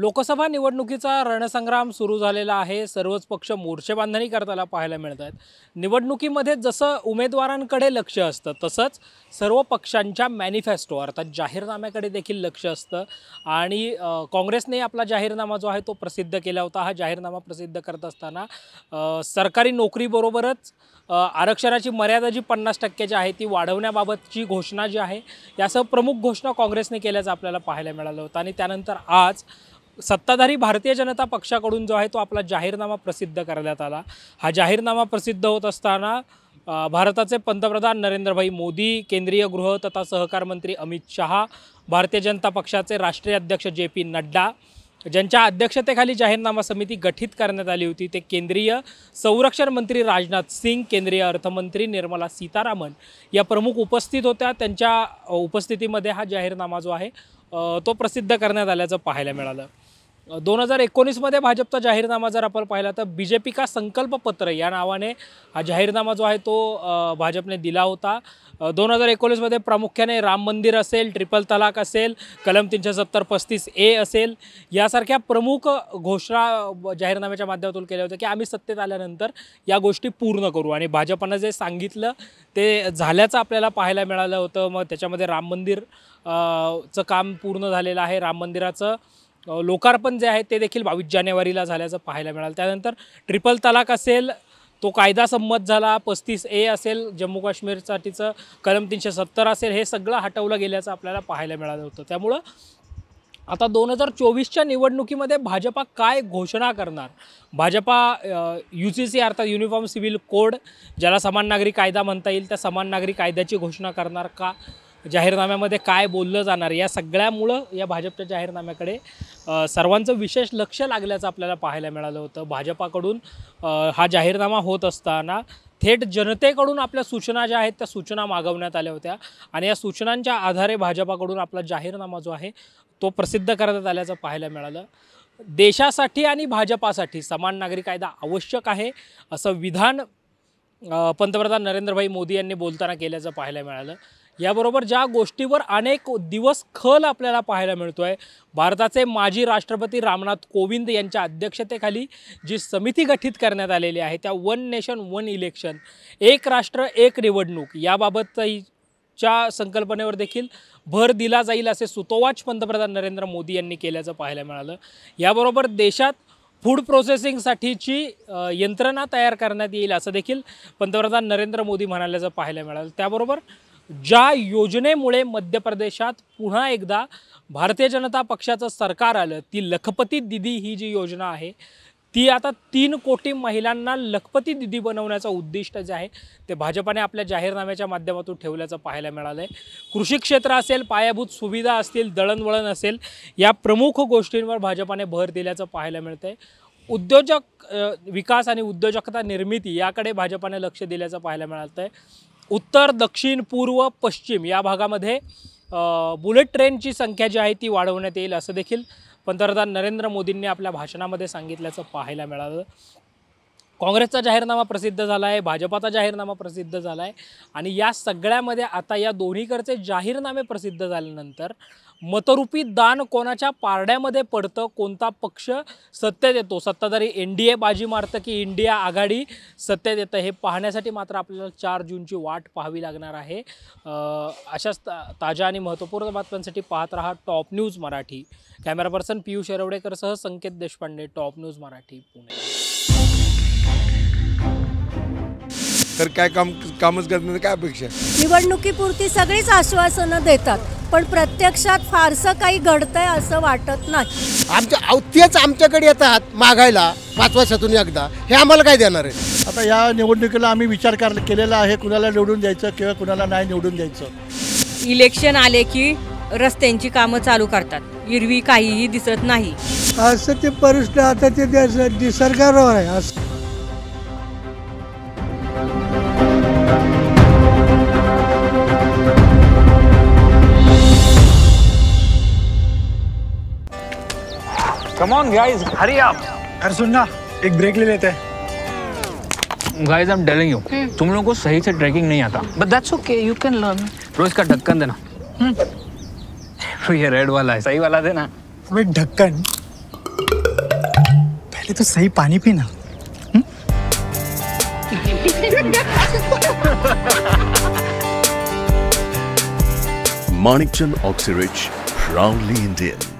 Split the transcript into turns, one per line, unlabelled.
लोकसभा निवडणुकीचा रणसंग्राम सुरू झालेला आहे सर्वच पक्ष मोर्चेबांधणी करताना पाहायला मिळत आहेत निवडणुकीमध्ये जसं उमेदवारांकडे लक्ष असतं तसंच सर्व पक्षांच्या मॅनिफेस्टो अर्थात जाहीरनाम्याकडे देखील लक्ष असतं आणि काँग्रेसने आपला जाहीरनामा जो आहे तो प्रसिद्ध केला होता हा जाहीरनामा प्रसिद्ध करत असताना सरकारी नोकरीबरोबरच आरक्षणाची मर्यादा जी पन्नास टक्क्याची आहे ती वाढवण्याबाबतची घोषणा जी आहे यासह प्रमुख घोषणा काँग्रेसने केल्याचं आपल्याला पाहायला मिळालं होतं आणि त्यानंतर आज सत्ताधारी भारतीय जनता पक्षाकडून जो आहे तो आपला जाहीरनामा प्रसिद्ध करण्यात आला हा जाहीरनामा प्रसिद्ध होत असताना भारताचे पंतप्रधान नरेंद्रभाई मोदी केंद्रीय गृह तथा सहकार मंत्री अमित शहा भारतीय जनता पक्षाचे राष्ट्रीय अध्यक्ष जे पी नड्डा ज्यांच्या अध्यक्षतेखाली जाहीरनामा समिती गठीत करण्यात आली होती ते केंद्रीय संरक्षण मंत्री राजनाथ सिंग केंद्रीय अर्थमंत्री निर्मला सीतारामन या प्रमुख उपस्थित होत्या त्यांच्या उपस्थितीमध्ये हा जाहीरनामा जो आहे तो प्रसिद्ध करण्यात आल्याचं पाहायला मिळालं दोन हजार एकोणीसमध्ये भाजपचा जाहीरनामा जर आपण पाहिला तर बी जे पी का संकल्पपत्र या नावाने हा जाहीरनामा जो आहे तो भाजपने दिला होता दोन हजार एकोणीसमध्ये प्रामुख्याने राम मंदिर असेल ट्रिपल तलाक असेल कलम तीनशे सत्तर पस्तीस ए असेल यासारख्या प्रमुख घोषणा जाहीरनाम्याच्या माध्यमातून केल्या होत्या की आम्ही सत्तेत आल्यानंतर या गोष्टी पूर्ण करू आणि भाजपनं जे सांगितलं ते झाल्याचं आपल्याला पाहायला मिळालं होतं मग त्याच्यामध्ये राम मंदिर चं काम पूर्ण झालेलं आहे राम मंदिराचं लोकार्पण जे आहे ते देखील बावीस जानेवारीला झाल्याचं पाहायला मिळालं त्यानंतर ट्रिपल तलाक असेल तो कायदा संमत झाला पस्तीस ए असेल जम्मू काश्मीरसाठीचं कलम तीनशे सत्तर असेल हे सगळं हटवलं गेल्याचं आपल्याला पाहायला मिळालं होतं त्यामुळं आता दोन हजार चोवीसच्या निवडणुकीमध्ये भाजपा काय घोषणा करणार भाजपा यू सी सी अर्थात युनिफॉर्म सिव्हिल कोड ज्याला समान नागरी कायदा म्हणता येईल त्या समान नागरी कायद्याची घोषणा करणार का जाहीरनाम्यामध्ये काय बोललं जाणार या सगळ्यामुळं या भाजपच्या जाहीरनाम्याकडे सर्वांचं विशेष लक्ष लागल्याचं आपल्याला पाहायला मिळालं होतं भाजपाकडून हा जाहीरनामा होत असताना थेट जनतेकडून आपल्या सूचना ज्या आहेत त्या सूचना मागवण्यात आल्या होत्या आणि या सूचनांच्या आधारे भाजपाकडून आपला जाहीरनामा जो आहे तो प्रसिद्ध करण्यात आल्याचं पाहायला मिळालं देशासाठी आणि भाजपासाठी समान नागरी कायदा आवश्यक आहे असं विधान पंतप्रधान नरेंद्रभाई मोदी यांनी बोलताना केल्याचं पाहायला मिळालं याबरोबर ज्या गोष्टीवर अनेक दिवस खल आपल्याला पाहायला मिळतो आहे भारताचे माजी राष्ट्रपती रामनाथ कोविंद यांच्या अध्यक्षतेखाली जी समिती गठीत करण्यात आलेली आहे त्या वन नेशन वन इलेक्शन एक राष्ट्र एक निवडणूक याबाबतही च्या संकल्पनेवर देखील भर दिला जाईल असे सुतोवाच पंतप्रधान नरेंद्र मोदी यांनी केल्याचं पाहायला मिळालं याबरोबर देशात फूड प्रोसेसिंगसाठीची यंत्रणा तयार करण्यात येईल असं देखील पंतप्रधान नरेंद्र मोदी म्हणाल्याचं पाहायला मिळालं त्याबरोबर ज्या योजनेमुळे मध्य प्रदेशात पुन्हा एकदा भारतीय जनता पक्षाचं सरकार आलं ती लखपती दिदी ही जी योजना आहे ती आता तीन कोटी महिलांना लखपती दिदी बनवण्याचं उद्दिष्ट जे आहे ते भाजपाने आपल्या जाहीरनाम्याच्या माध्यमातून ठेवल्याचं पाहायला मिळालं आहे कृषी क्षेत्र असेल पायाभूत सुविधा असतील दळणवळण असेल या प्रमुख गोष्टींवर भाजपाने भर दिल्याचं पाहायला मिळतं आहे उद्योजक विकास आणि उद्योजकता निर्मिती याकडे भाजपाने लक्ष दिल्याचं पाहायला मिळालं आहे उत्तर दक्षिण पूर्व पश्चिम या भागामध्ये बुलेट ट्रेनची संख्या जी आहे ती वाढवण्यात येईल असं देखील पंतप्रधान नरेंद्र मोदींनी आपल्या भाषणामध्ये सांगितल्याचं पाहायला मिळालं काँग्रेसचा जाहीरनामा प्रसिद्ध झाला आहे भाजपाचा जाहीरनामा प्रसिद्ध झाला आहे आणि या सगळ्यामध्ये आता या दोन्हीकडचे जाहीरनामे प्रसिद्ध झाल्यानंतर मतरूपी दान कोणाच्या पारड्यामध्ये पडतं कोणता पक्ष सत्तेत येतो सत्ताधारी एन डी ए बाजी मारतं की इंडिया आघाडी सत्तेत येतं हे पाहण्यासाठी मात्र आपल्याला चार जूनची वाट पाहावी लागणार आहे अशाच ताज्या आणि महत्त्वपूर्ण बातम्यांसाठी पाहत रहा top news Marathi camera person Piyush येरवडेकरसह संकेत देशपांडे टॉप न्यूज मराठी पुणे तर काय काम कामच करण्याची काय अपेक्षा निवडणुकीपुरती सगळीच आश्वासनं देतात पण प्रत्यक्षात फारसं काही घडतंय असं वाटत नाही आमच्या अवतीच आमच्याकडे येतात मागायला पाच वर्षातून एकदा हे आम्हाला काय देणार आहे आता या निवडणुकीला आम्ही विचार कर केलेला आहे कुणाला निवडून द्यायचं किंवा कुणाला नाही निवडून द्यायचं इलेक्शन आले की रस्त्यांची कामं चालू करतात इरवी काहीही दिसत नाही असं ते परिस्थिती आता ते निसर्गावर आहे असं कम ऑन गाइस हरी आप अरे सुनना एक ब्रेक ले लेते हैं guys I am telling you तुम लोगों को सही से ट्रैकिंग नहीं आता but that's okay you can learn bro इसका ढक्कन देना ब्रो हम्म। ये रेड वाला है सही वाला देना अबे ढक्कन पहले तो सही पानी पीना हम्म। Manikchand Oxirich, proudly Indian.